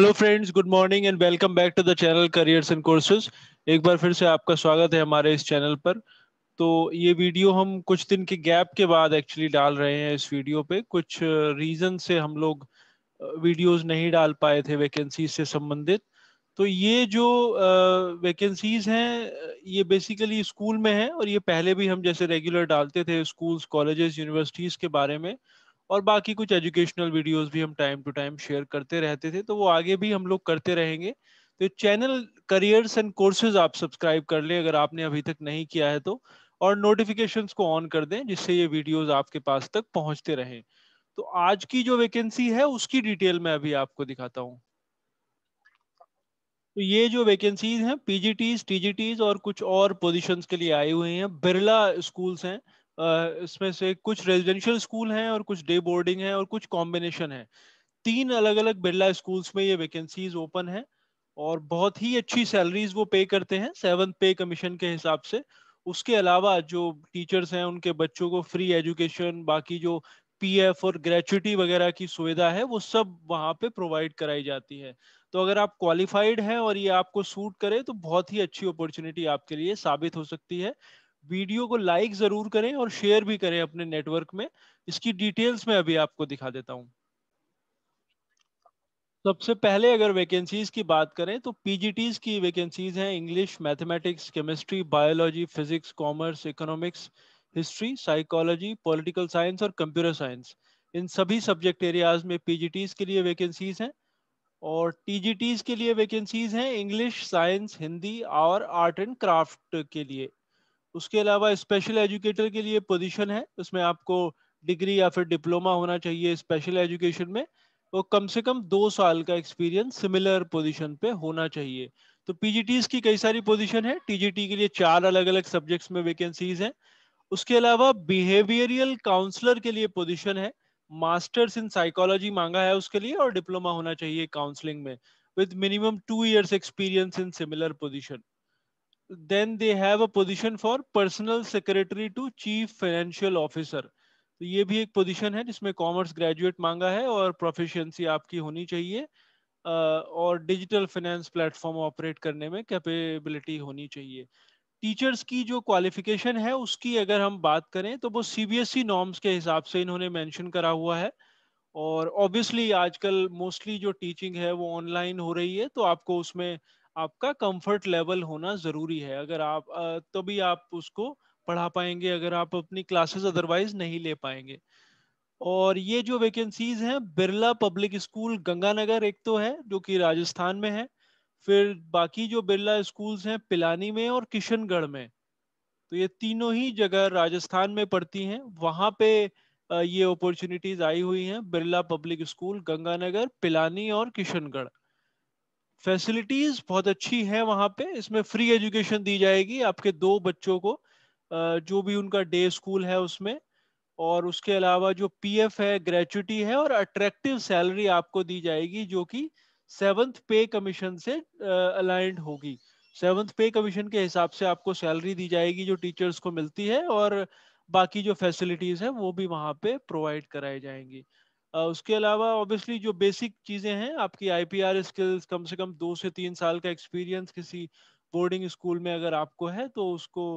hello friends good morning and welcome back to the channel careers and courses एक बार फिर से आपका स्वागत है हमारे इस चैनल पर तो ये वीडियो हम कुछ दिन के गैप के बाद एक्चुअली डाल रहे हैं इस वीडियो पे कुछ रीजन से हम लोग वीडियोस नहीं डाल पाए थे वैकेंसीज से संबंधित तो ये जो वैकेंसीज हैं ये बेसिकली स्कूल में है और ये पहले भी हम जैसे रेगुलर डालते थे स्कूल्स कॉलेजेस यूनिवर्सिटीज़ के बारे में और बाकी कुछ एजुकेशनल वीडियोस भी हम टाइम टू टाइम शेयर करते रहते थे तो वो आगे भी हम लोग करते रहेंगे तो चैनल करियर्स एंड कोर्सेज आप सब्सक्राइब कर लें अगर आपने अभी तक नहीं किया है तो और नोटिफिकेशंस को ऑन कर दें जिससे ये वीडियोस आपके पास तक पहुंचते रहें तो आज की जो वैकेंसी है उसकी डिटेल मैं अभी आपको दिखाता हूँ तो ये जो वैकेंसीज हैं पीजीटीज टीजीटीज और कुछ और पोजीशंस के लिए आई हुई हैं बिरला स्कूल्स हैं इसमें से कुछ रेजिडेंशियल स्कूल हैं और कुछ डे बोर्डिंग है और कुछ कॉम्बिनेशन है तीन अलग अलग बिरला स्कूल्स में ये वैकेंसीज ओपन है और बहुत ही अच्छी सैलरीज वो पे करते हैं सेवन पे कमीशन के हिसाब से उसके अलावा जो टीचर्स हैं उनके बच्चों को फ्री एजुकेशन बाकी जो पीएफ और ग्रेचुटी वगैरह की सुविधा है वो सब वहाँ पे प्रोवाइड कराई जाती है तो अगर आप क्वालिफाइड हैं और ये आपको सूट करे तो बहुत ही अच्छी अपॉर्चुनिटी आपके लिए साबित हो सकती है वीडियो को लाइक जरूर करें और शेयर भी करें अपने नेटवर्क में इसकी डिटेल्स में अभी आपको दिखा देता हूँ सबसे पहले अगर वैकेंसीज की बात करें तो पीजीटीज की वैकेंसीज हैं English mathematics chemistry biology physics commerce economics history psychology political science और कंप्यूटर साइंस इन सभी सब्जेक्ट एरियाज में पीजीटीज के लिए वैकेंसीज हैं और टीजीटीज के लिए वैकेंसीज हैं इंग्लिश साइंस हिंदी और आर्ट एंड क्राफ्ट के लिए उसके अलावा स्पेशल एजुकेटर के लिए पोजीशन है उसमें आपको डिग्री या फिर डिप्लोमा होना चाहिए स्पेशल एजुकेशन में और कम से कम दो साल का एक्सपीरियंस सिमिलर पोजीशन पे होना चाहिए तो पीजीटीज की कई सारी पोजीशन है टीजीटी के लिए चार अलग अलग सब्जेक्ट्स में वैकेंसीज हैं उसके अलावा बिहेवियरियल काउंसलर के लिए पोजिशन है मास्टर्स इन साइकोलॉजी मांगा है उसके लिए और डिप्लोमा होना चाहिए काउंसलिंग में with minimum two years experience in similar position then they have a position for personal secretary to chief financial officer तो ये भी एक पोजीशन है जिसमें कॉमर्स ग्रेजुएट मांगा है और प्रोफिशिएंसी आपकी होनी चाहिए और डिजिटल फाइनेंस प्लेटफॉर्म ऑपरेट करने में कैपेबिलिटी होनी चाहिए टीचर्स की जो क्वालिफिकेशन है उसकी अगर हम बात करें तो वो सीबीएसई नॉर्म्स e के हिसाब से इन्होंने मेंशन करा हुआ है और ऑब्वियसली आजकल मोस्टली जो टीचिंग है वो ऑनलाइन हो रही है तो आपको उसमें आपका कंफर्ट लेवल होना जरूरी है अगर आप तभी आप उसको पढ़ा पाएंगे अगर आप अपनी क्लासेस अदरवाइज नहीं ले पाएंगे और ये जो वैकेंसीज हैं बिरला पब्लिक स्कूल गंगानगर एक तो है जो कि राजस्थान में है फिर बाकी जो बिरला स्कूल्स हैं पिलानी में और किशनगढ़ में तो ये तीनों ही जगह राजस्थान में पड़ती हैं वहाँ पे ये अपॉर्चुनिटीज आई हुई हैं बिरला पब्लिक स्कूल गंगानगर पिलानी और किशनगढ़ फैसिलिटीज बहुत अच्छी है वहाँ पे इसमें फ्री एजुकेशन दी जाएगी आपके दो बच्चों को जो भी उनका डे स्कूल है उसमें और उसके अलावा जो पीएफ है ग्रेचुटी है और अट्रैक्टिव सैलरी आपको दी जाएगी जो कि सेवंथ पे कमीशन से अलाइंट होगी सेवंथ पे कमीशन के हिसाब से आपको सैलरी दी जाएगी जो टीचर्स को मिलती है और बाकी जो फैसिलिटीज है वो भी वहाँ पे प्रोवाइड कराई जाएंगी उसके अलावा ऑब्वियसली जो बेसिक चीज़ें हैं आपकी आईपीआर स्किल्स कम से कम दो से तीन साल का एक्सपीरियंस किसी बोर्डिंग स्कूल में अगर आपको है तो उसको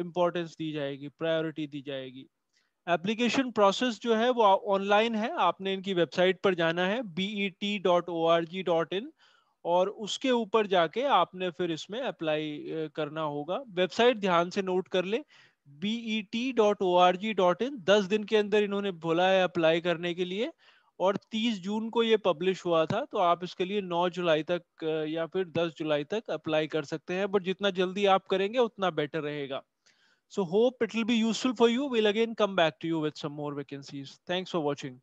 इम्पोर्टेंस दी जाएगी प्रायोरिटी दी जाएगी एप्लीकेशन प्रोसेस जो है वो ऑनलाइन है आपने इनकी वेबसाइट पर जाना है बी और उसके ऊपर जाके आपने फिर इसमें अप्लाई करना होगा वेबसाइट ध्यान से नोट कर ले bet.org.in 10 दिन के अंदर इन्होंने बोला है अप्लाई करने के लिए और 30 जून को ये पब्लिश हुआ था तो आप इसके लिए 9 जुलाई तक या फिर 10 जुलाई तक अप्लाई कर सकते हैं बट जितना जल्दी आप करेंगे उतना बेटर रहेगा so hope it will be useful for you will again come back to you with some more vacancies thanks for watching